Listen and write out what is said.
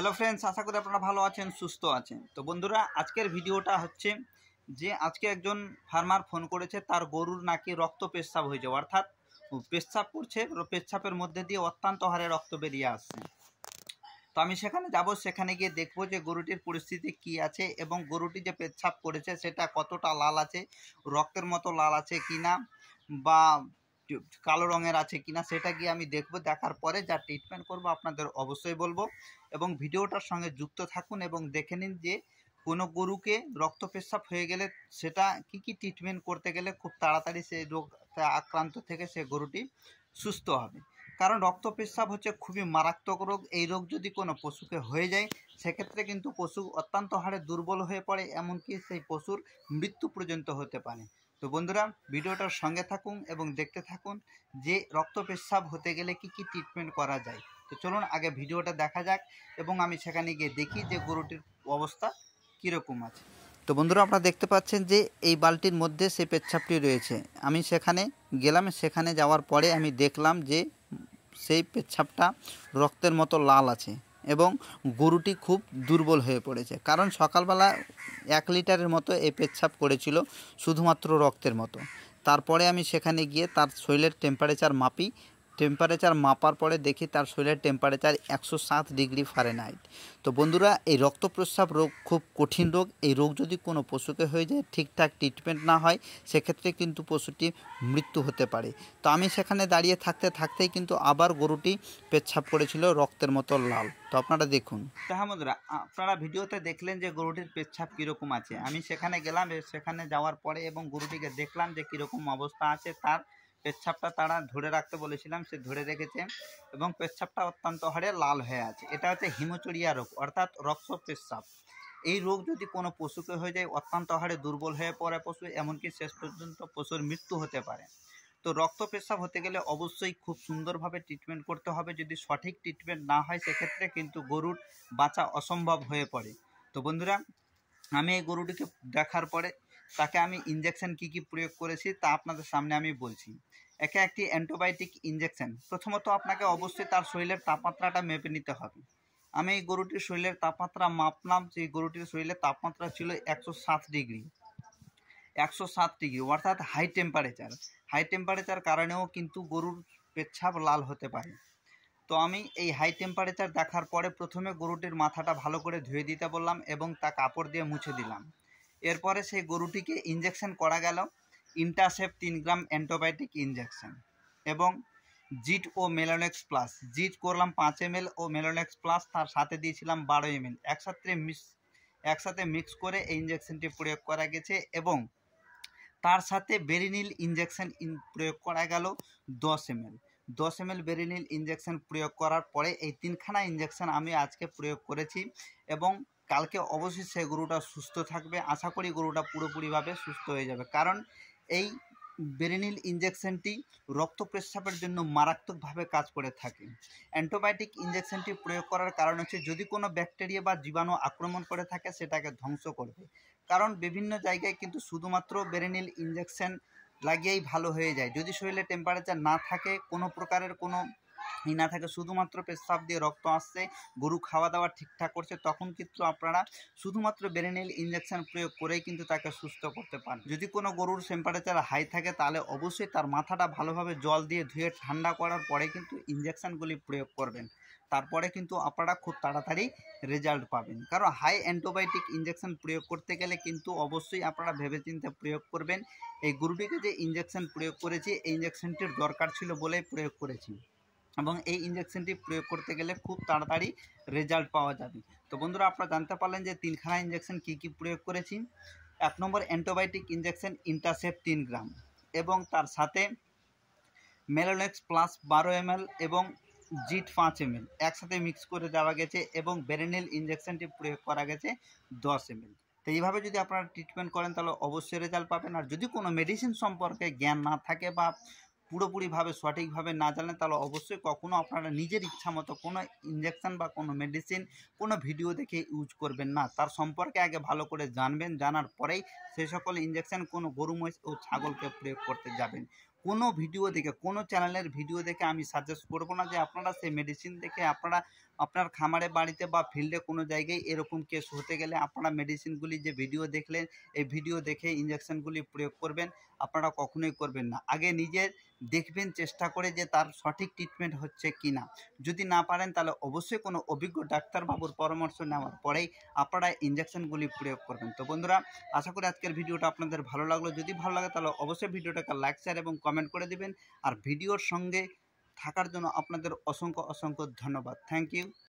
hello friends আশা করি আপনারা ভালো আছেন সুস্থ আছেন তো বন্ধুরা আজকের ভিডিওটা হচ্ছে যে আজকে একজন ফার্মার ফোন করেছে তার গরুর নাকি রক্ত পেচ্ছাপ হয়েছে অর্থাৎ পেশাব করছে পেচ্ছাপের মধ্যে দিয়ে অত্যন্ত হারে রক্ত বেরিয়ে আসছে তো আমি সেখানে যাব সেখানে গিয়ে দেখব যে গরুটির পরিস্থিতি কি আছে এবং গরুটি যে পেচ্ছাপ করেছে সেটা কতটা লাল আছে রক্তের মতো লাল আছে কি না বা কালো রঙের আছে কিনা সেটা গিয়ে আমি দেখব দেখার পরে যা ট্রিটমেন্ট করব আপনাদের অবশ্যই বলবো এবং ভিডিওটার সঙ্গে যুক্ত থাকুন এবং দেখে নিন যে কোনো গরুকে রক্ত পেশাব হয়ে গেলে সেটা কি কি ট্রিটমেন্ট করতে গেলে খুব তাড়াতাড়ি সেই রোগ আক্রান্ত থেকে সে গরুটি সুস্থ হবে কারণ রক্ত পেশাব হচ্ছে খুবই মারাত্মক রোগ এই রোগ যদি কোনো পশুকে হয়ে যায় সেক্ষেত্রে কিন্তু পশু অত্যন্ত হারে দুর্বল হয়ে পড়ে এমনকি সেই পশুর মৃত্যু পর্যন্ত হতে পারে তো বন্ধুরা ভিডিওটার সঙ্গে থাকুন এবং দেখতে থাকুন যে রক্ত পেশাব হতে গেলে কি কি ট্রিটমেন্ট করা যায় তো চলুন আগে ভিডিওটা দেখা যাক এবং আমি সেখানে গিয়ে দেখি যে গরুটির অবস্থা কীরকম আছে তো বন্ধুরা আপনারা দেখতে পাচ্ছেন যে এই বালটির মধ্যে সে পেচ্ছাপটি রয়েছে আমি সেখানে গেলাম সেখানে যাওয়ার পরে আমি দেখলাম যে সেই পেচ্ছাপটা রক্তের মতো লাল আছে এবং গরুটি খুব দুর্বল হয়ে পড়েছে কারণ সকালবেলা এক লিটারের মতো এই পেচ্ছাপ করেছিল শুধুমাত্র রক্তের মতো তারপরে আমি সেখানে গিয়ে তার শরীরের টেম্পারেচার মাপি টেম্পারেচার মাপার পরে দেখি তার শরীরের টেম্পারেচার একশো সাত ডিগ্রি ফারেনহাইট তো বন্ধুরা এই রক্ত প্রস্রাব রোগ খুব কঠিন রোগ এই রোগ যদি কোনো পশুকে হয়ে যায় ঠিকঠাক ট্রিটমেন্ট না হয় সেক্ষেত্রে কিন্তু পশুটি মৃত্যু হতে পারে তো আমি সেখানে দাঁড়িয়ে থাকতে থাকতেই কিন্তু আবার গরুটি পেচ্ছাপ করেছিল রক্তের মতো লাল তো আপনারা দেখুন তাহমদরা আপনারা ভিডিওতে দেখলেন যে গরুটির পেচ্ছাপ কীরকম আছে আমি সেখানে গেলাম সেখানে যাওয়ার পরে এবং গরুটিকে দেখলাম যে কীরকম অবস্থা আছে তার পেচ্ছাপটা তারা ধরে রাখতে বলেছিলাম সে ধরে রেখেছে এবং পেচ্ছাপটা অত্যন্ত হারে লাল হয়ে আছে এটা হচ্ছে হিমোচরিয়া রোগ অর্থাৎ রক্ত পেচ্ছাপ এই রোগ যদি কোনো পশুকে হয়ে যায় অত্যন্ত হারে দুর্বল হয়ে পড়ে পশু এমনকি শেষ পর্যন্ত পশুর মৃত্যু হতে পারে তো রক্ত পেশাব হতে গেলে অবশ্যই খুব সুন্দরভাবে ট্রিটমেন্ট করতে হবে যদি সঠিক ট্রিটমেন্ট না হয় সেক্ষেত্রে কিন্তু গরুর বাঁচা অসম্ভব হয়ে পড়ে তো বন্ধুরা আমি এই গরুটিকে দেখার পরে তাকে আমি ইঞ্জেকশন কি কি প্রয়োগ করেছি তা আপনাদের সামনে আমি বলছি একে একটি অ্যান্টিবায়োটিক ইঞ্জেকশন প্রথমত আপনাকে অবশ্যই তার শরীরের তাপমাত্রাটা মেপে নিতে হবে আমি এই গরুটির শরীরের তাপমাত্রা মাপলাম যে গরুটির শরীরের তাপমাত্রা ছিল একশো সাত ডিগ্রি একশো সাত ডিগ্রি অর্থাৎ হাই টেম্পারেচার হাই টেম্পারেচার কারণেও কিন্তু গরুর পেচ্ছাপ লাল হতে পারে তো আমি এই হাই টেম্পারেচার দেখার পরে প্রথমে গরুটির মাথাটা ভালো করে ধুয়ে দিতে বললাম এবং তা কাপড় দিয়ে মুছে দিলাম এরপরে সেই গরুটিকে ইঞ্জেকশন করা গেল ইন্টারসেপ তিন গ্রাম অ্যান্টিবায়োটিক ইঞ্জেকশন এবং জিট ও মেলোনেক্স প্লাস জিট করলাম পাঁচ এম ও মেলোনেক্স প্লাস তার সাথে দিয়েছিলাম বারো এম একসাথে মিক্স একসাথে মিক্স করে এই ইঞ্জেকশনটি প্রয়োগ করা গেছে এবং তার সাথে বেরিনিল ইঞ্জেকশন প্রয়োগ করা গেল দশ এম এল দশ এম এল বেরিনিল ইঞ্জেকশন প্রয়োগ করার পরে এই তিনখানা ইঞ্জেকশন আমি আজকে প্রয়োগ করেছি এবং কালকে অবশ্যই সে গরুটা সুস্থ থাকবে আশা করি গরুটা পুরোপুরিভাবে সুস্থ হয়ে যাবে কারণ এই বেরেনিল ইঞ্জেকশনটি রক্ত প্রস্রাবের জন্য মারাত্মকভাবে কাজ করে থাকে অ্যান্টোবায়োটিক ইঞ্জেকশনটি প্রয়োগ করার কারণ হচ্ছে যদি কোনো ব্যাকটেরিয়া বা জীবাণু আক্রমণ করে থাকে সেটাকে ধ্বংস করবে কারণ বিভিন্ন জায়গায় কিন্তু শুধুমাত্র বেরেনিল ইঞ্জেকশন লাগিয়েই ভালো হয়ে যায় যদি শরীরে টেম্পারেচার না থাকে কোনো প্রকারের কোনো না থাকে শুধুমাত্র পেশাব দিয়ে রক্ত আসছে গরু খাওয়া দাওয়া ঠিকঠাক করছে তখন কিন্তু আপনারা শুধুমাত্র বেরেনেল ইঞ্জেকশন প্রয়োগ করেই কিন্তু তাকে সুস্থ করতে পারেন যদি কোনো গরুর টেম্পারেচার হাই থাকে তাহলে অবশ্যই তার মাথাটা ভালোভাবে জল দিয়ে ধুয়ে ঠান্ডা করার পরে কিন্তু ইঞ্জেকশানগুলি প্রয়োগ করবেন তারপরে কিন্তু আপনারা খুব তাড়াতাড়ি রেজাল্ট পাবেন কারণ হাই অ্যান্টিবায়োটিক ইঞ্জেকশন প্রয়োগ করতে গেলে কিন্তু অবশ্যই আপনারা ভেবেচিন্তে প্রয়োগ করবেন এই গরুটিকে যে ইঞ্জেকশন প্রয়োগ করেছি এই ইঞ্জেকশনটির দরকার ছিল বলেই প্রয়োগ করেছি এবং এই ইঞ্জেকশনটি প্রয়োগ করতে গেলে খুব তাড়াতাড়ি রেজাল্ট পাওয়া যাবে তো বন্ধুরা আপনারা জানতে পারলেন যে তিনখানা ইঞ্জেকশন কি কি প্রয়োগ করেছি এক নম্বর অ্যান্টিবায়োটিক ইঞ্জেকশন ইন্টারসেপ্ট তিন গ্রাম এবং তার সাথে মেলোনেক্স প্লাস বারো এম এবং জিট পাঁচ এম একসাথে মিক্স করে দেওয়া গেছে এবং বেরেনিল ইঞ্জেকশনটি প্রয়োগ করা গেছে দশ এম তো এইভাবে যদি আপনারা ট্রিটমেন্ট করেন তাহলে অবশ্যই রেজাল্ট পাবেন আর যদি কোনো মেডিসিন সম্পর্কে জ্ঞান না থাকে বা পুরোপুরিভাবে সঠিকভাবে না জানেন তাহলে অবশ্যই কখনও আপনারা নিজের ইচ্ছা মতো কোনো ইঞ্জেকশান বা কোনো মেডিসিন কোনো ভিডিও দেখে ইউজ করবেন না তার সম্পর্কে আগে ভালো করে জানবেন জানার পরেই সেই সকল ইঞ্জেকশান কোনো গরু মহিষ ও ছাগলকে প্রয়োগ করতে যাবেন কোনো ভিডিও দেখে কোনো চ্যানেলের ভিডিও দেখে আমি সাজেস্ট করব না যে আপনারা সেই মেডিসিন দেখে আপনারা আপনার খামারে বাড়িতে বা ফিল্ডে কোনো জায়গায় এরকম কেস হতে গেলে আপনারা মেডিসিনগুলি যে ভিডিও দেখলেন এই ভিডিও দেখে ইঞ্জেকশানগুলি প্রয়োগ করবেন আপনারা কখনোই করবেন না আগে নিজের দেখবেন চেষ্টা করে যে তার সঠিক ট্রিটমেন্ট হচ্ছে কি না যদি না পারেন তাহলে অবশ্যই কোনো অভিজ্ঞ ডাক্তারবাবুর পরামর্শ নেওয়ার পরেই আপনারা ইঞ্জেকশনগুলি প্রয়োগ করবেন তো বন্ধুরা আশা করি আজকের ভিডিওটা আপনাদের ভালো লাগলো যদি ভালো লাগে তাহলে অবশ্যই ভিডিওটাকে লাইক শেয়ার এবং কমেন্ট করে দিবেন আর ভিডিওর সঙ্গে থাকার জন্য আপনাদের অসংখ্য অসংখ্য ধন্যবাদ থ্যাংক ইউ